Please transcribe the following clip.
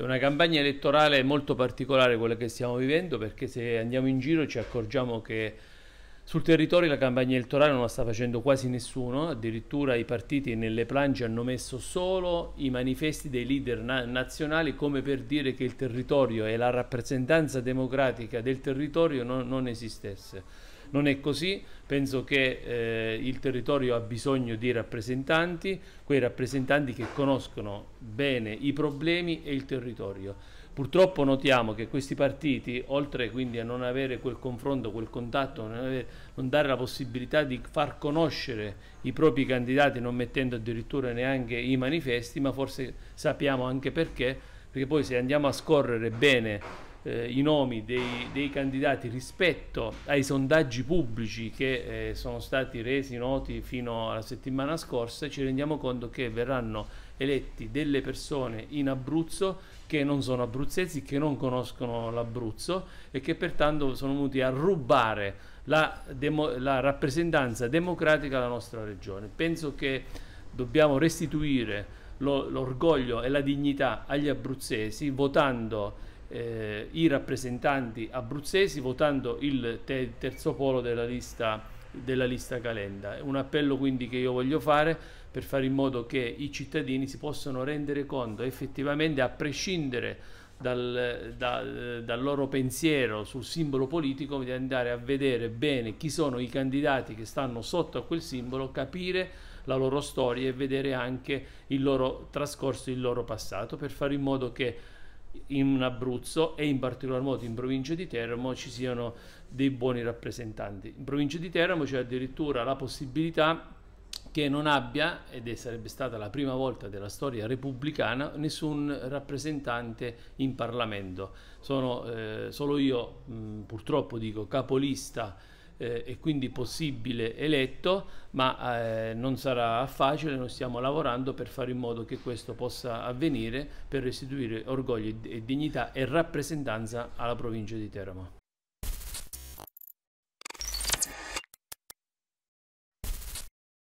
È una campagna elettorale molto particolare quella che stiamo vivendo perché se andiamo in giro ci accorgiamo che sul territorio la campagna elettorale non la sta facendo quasi nessuno, addirittura i partiti nelle planche hanno messo solo i manifesti dei leader na nazionali come per dire che il territorio e la rappresentanza democratica del territorio non, non esistesse. Non è così, penso che eh, il territorio ha bisogno di rappresentanti, quei rappresentanti che conoscono bene i problemi e il territorio. Purtroppo notiamo che questi partiti, oltre quindi a non avere quel confronto, quel contatto, non, avere, non dare la possibilità di far conoscere i propri candidati, non mettendo addirittura neanche i manifesti, ma forse sappiamo anche perché, perché poi se andiamo a scorrere bene eh, i nomi dei, dei, candidati rispetto ai sondaggi pubblici che eh, sono stati resi noti fino alla settimana scorsa, ci rendiamo conto che verranno eletti delle persone in Abruzzo che non sono abruzzesi, che non conoscono l'Abruzzo e che pertanto sono venuti a rubare la, demo, la rappresentanza democratica alla nostra regione. Penso che dobbiamo restituire l'orgoglio e la dignità agli abruzzesi votando eh, i rappresentanti abruzzesi votando il te terzo polo della lista, della lista Calenda. Un appello quindi che io voglio fare per fare in modo che i cittadini si possano rendere conto effettivamente a prescindere dal, da, dal, loro pensiero sul simbolo politico di andare a vedere bene chi sono i candidati che stanno sotto a quel simbolo, capire la loro storia e vedere anche il loro trascorso, il loro passato, per fare in modo che in Abruzzo e in particolar modo in provincia di Teramo ci siano dei buoni rappresentanti. In provincia di Teramo c'è addirittura la possibilità che non abbia, ed sarebbe stata la prima volta della storia repubblicana, nessun rappresentante in Parlamento. Sono eh, solo io, mh, purtroppo dico, capolista eh, e quindi possibile eletto, ma eh, non sarà facile, noi stiamo lavorando per fare in modo che questo possa avvenire per restituire orgoglio e dignità e rappresentanza alla provincia di Teramo.